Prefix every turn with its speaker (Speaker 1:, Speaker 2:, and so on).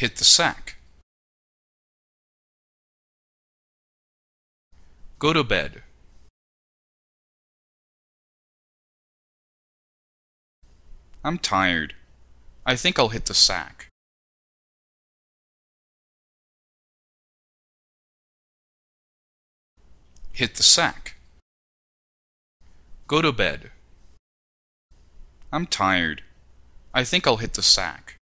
Speaker 1: hit the sack. Go to bed. I'm tired. I think I'll hit the sack. Hit the sack. Go to bed. I'm tired. I think I'll hit the sack.